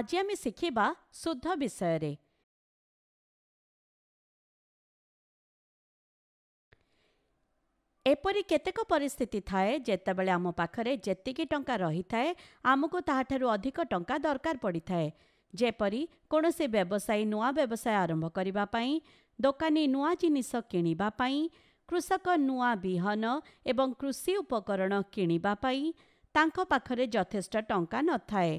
ଆଜି ଆମେ ଶିଖିବା ଶୁଦ୍ଧ ବିଷୟରେ ଏପରି କେତେକ ପରିସ୍ଥିତି ଥାଏ ଯେତେବେଳେ ଆମ ପାଖରେ ଯେତିକି ଟଙ୍କା ରହିଥାଏ ଆମକୁ ତାହାଠାରୁ ଅଧିକ ଟଙ୍କା ଦରକାର ପଡ଼ିଥାଏ ଯେପରି କୌଣସି ବ୍ୟବସାୟୀ ନୂଆ ବ୍ୟବସାୟ ଆରମ୍ଭ କରିବା ପାଇଁ ଦୋକାନୀ ନୂଆ ଜିନିଷ କିଣିବା ପାଇଁ କୃଷକ ନୂଆ ବିହନ ଏବଂ କୃଷି ଉପକରଣ କିଣିବା ପାଇଁ ତାଙ୍କ ପାଖରେ ଯଥେଷ୍ଟ ଟଙ୍କା ନଥାଏ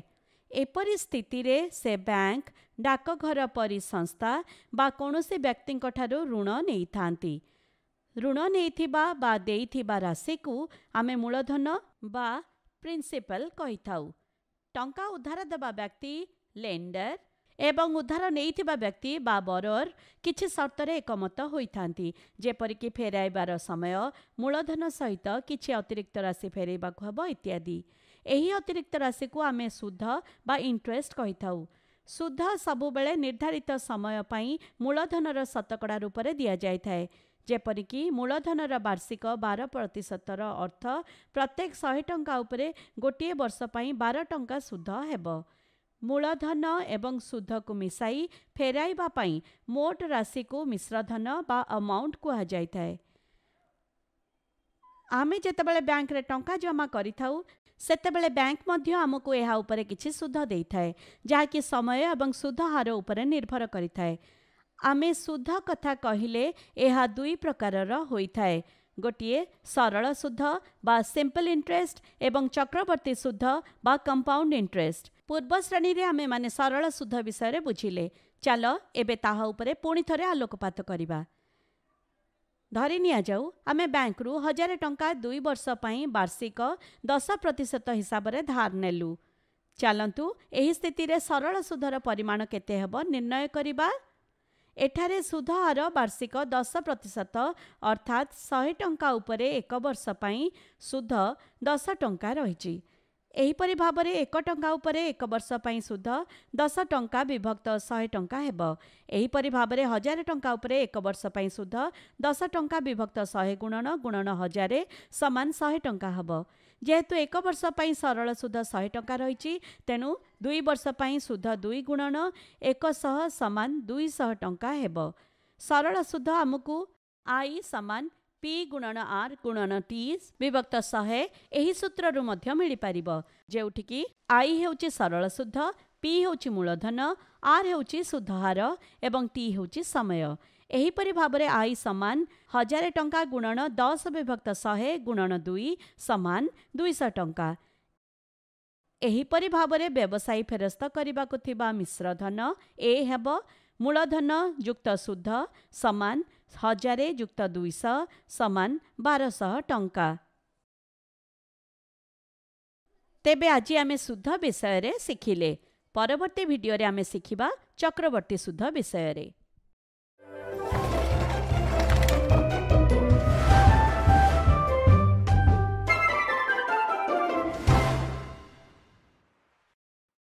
ଏପରି ସ୍ଥିତିରେ ସେ ବ୍ୟାଙ୍କ ଡାକଘର ପରି ସଂସ୍ଥା ବା କୌଣସି ବ୍ୟକ୍ତିଙ୍କଠାରୁ ଋଣ ନେଇଥାନ୍ତି ଋଣ ନେଇଥିବା ବା ଦେଇଥିବା ରାଶିକୁ ଆମେ ମୂଳଧନ ବା ପ୍ରିନ୍ସିପାଲ କହିଥାଉ ଟଙ୍କା ଉଦ୍ଧାର ଦେବା ବ୍ୟକ୍ତି ଲେଣ୍ଡର ଏବଂ ଉଦ୍ଧାର ନେଇଥିବା ବ୍ୟକ୍ତି ବା ବରର କିଛି ସର୍ତ୍ତରେ ଏକମତ ହୋଇଥାନ୍ତି ଯେପରିକି ଫେରାଇବାର ସମୟ ମୂଳଧନ ସହିତ କିଛି ଅତିରିକ୍ତ ରାଶି ଫେରାଇବାକୁ ହେବ ଇତ୍ୟାଦି ଏହି ଅତିରିକ୍ତ ରାଶିକୁ ଆମେ ସୁଧ ବା ଇଣ୍ଟରେଷ୍ଟ କହିଥାଉ ସୁଧ ସବୁବେଳେ ନିର୍ଦ୍ଧାରିତ ସମୟ ପାଇଁ ମୂଳଧନର ଶତକଡ଼ା ରୂପରେ ଦିଆଯାଇଥାଏ ଯେପରିକି ମୂଳଧନର ବାର୍ଷିକ ବାର ପ୍ରତିଶତର ଅର୍ଥ ପ୍ରତ୍ୟେକ ଶହେ ଟଙ୍କା ଉପରେ ଗୋଟିଏ ବର୍ଷ ପାଇଁ ବାର ଟଙ୍କା ସୁଧ ହେବ ମୂଳଧନ ଏବଂ ସୁଧକୁ ମିଶାଇ ଫେରାଇବା ପାଇଁ ମୋଟ ରାଶିକୁ ମିଶ୍ରଧନ ବା ଅମାଉଣ୍ଟ କୁହାଯାଇଥାଏ आमे जो ब्याङ्के टा जमाउ सतेबे ब्याङ्क मध्य सुध समय जय सुध हार निर्भर गरिए आमे सुध कथा के दुई प्रकार र गोट सरल सुध बा सिम्पल इंटरेस्ट एवं चक्रवर्ती सुध बा कंपाउंड इंटरेस्ट पूर्व श्रेणी आमे सरध विषयमा बुझि चाल एउटा पोिथ आलोकपात ଧରି ନିଆଯାଉ ଆମେ ବ୍ୟାଙ୍କରୁ ହଜାରେ ଟଙ୍କା ଦୁଇ ବର୍ଷ ପାଇଁ ବାର୍ଷିକ ଦଶ ପ୍ରତିଶତ ହିସାବରେ ଧାର ନେଲୁ ଚାଲନ୍ତୁ ଏହି ସ୍ଥିତିରେ ସରଳ ସୁଧର ପରିମାଣ କେତେ ହେବ ନିର୍ଣ୍ଣୟ କରିବା ଏଠାରେ ସୁଧ ହାର ବାର୍ଷିକ ଦଶ ପ୍ରତିଶତ ଅର୍ଥାତ୍ ଶହେ ଟଙ୍କା ଉପରେ ଏକ ବର୍ଷ ପାଇଁ ସୁଧ ଦଶ ଟଙ୍କା ରହିଛି परि भावे एक टा उपर्षप सु सुध दस टा विभक्त शे टा हे यीरि भावे हजार टा उप एक वर्षप सुध दसटा विभक्त शै गुणन गुणन हजार समान शेट टकाब जु एक वर्षप सरल सुध शेट टाइच तेणु दुई वर्षप सुध दुई गुणन एक सह समान दुईशाल सुध आमक आई समान ପି ଗୁଣନ ଆର୍ ଗୁଣନ ଟି ବିଭକ୍ତ ଶହେ ଏହି ସୂତ୍ରରୁ ମଧ୍ୟ ମିଳିପାରିବ ଯେଉଁଠିକି ଆଇ ହେଉଛି ସରଳ ସୁଧ ପି ହେଉଛି ମୂଳଧନ ଆର୍ ହେଉଛି ସୁଧହାର ଏବଂ ଟି ହେଉଛି ସମୟ ଏହିପରି ଭାବରେ ଆଇ ସମାନ ହଜାରେ ଟଙ୍କା ଗୁଣନ ଦଶ ବିଭକ୍ତ ଶହେ ଗୁଣନ ଦୁଇ ସମାନ ଦୁଇଶହ ଟଙ୍କା ଏହିପରି ଭାବରେ ବ୍ୟବସାୟୀ ଫେରସ୍ତ କରିବାକୁ ଥିବା ମିଶ୍ରଧନ ଏ ହେବ ମୂଳଧନ ଯୁକ୍ତ ସୁଧ ସମାନ हजारेक्त दुईश समान बारश टङ्क तेबे आज अनि सुध विषय परवर्ती भिडियो आमे सिखिबा चक्रवर्ती सुध विषय